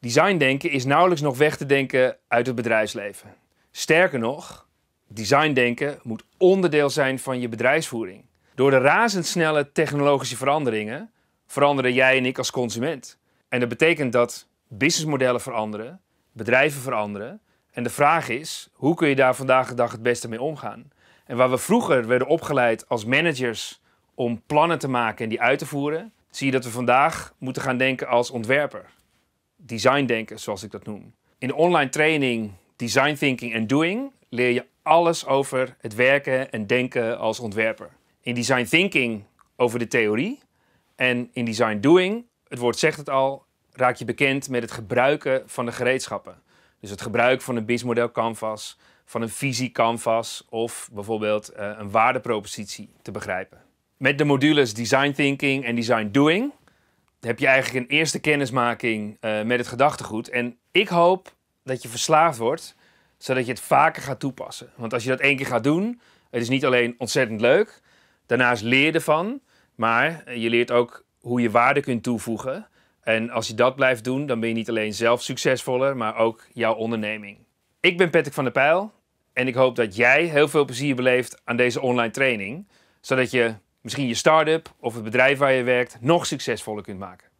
Designdenken is nauwelijks nog weg te denken uit het bedrijfsleven. Sterker nog, designdenken moet onderdeel zijn van je bedrijfsvoering. Door de razendsnelle technologische veranderingen veranderen jij en ik als consument. En dat betekent dat businessmodellen veranderen, bedrijven veranderen. En de vraag is, hoe kun je daar vandaag de dag het beste mee omgaan? En waar we vroeger werden opgeleid als managers om plannen te maken en die uit te voeren, zie je dat we vandaag moeten gaan denken als ontwerper design denken, zoals ik dat noem. In de online training Design Thinking and Doing leer je alles over het werken en denken als ontwerper. In Design Thinking over de theorie en in Design Doing, het woord zegt het al, raak je bekend met het gebruiken van de gereedschappen. Dus het gebruik van een businessmodel canvas, van een visie canvas of bijvoorbeeld eh, een waardepropositie te begrijpen. Met de modules Design Thinking en Design Doing heb je eigenlijk een eerste kennismaking eh, met het gedachtegoed. En ik hoop dat je verslaafd wordt, zodat je het vaker gaat toepassen. Want als je dat één keer gaat doen, het is niet alleen ontzettend leuk. Daarnaast leer je ervan, maar eh, je leert ook hoe je waarde kunt toevoegen. En als je dat blijft doen, dan ben je niet alleen zelf succesvoller, maar ook jouw onderneming. Ik ben Patrick van der Pijl en ik hoop dat jij heel veel plezier beleeft aan deze online training, zodat je misschien je start-up of het bedrijf waar je werkt nog succesvoller kunt maken.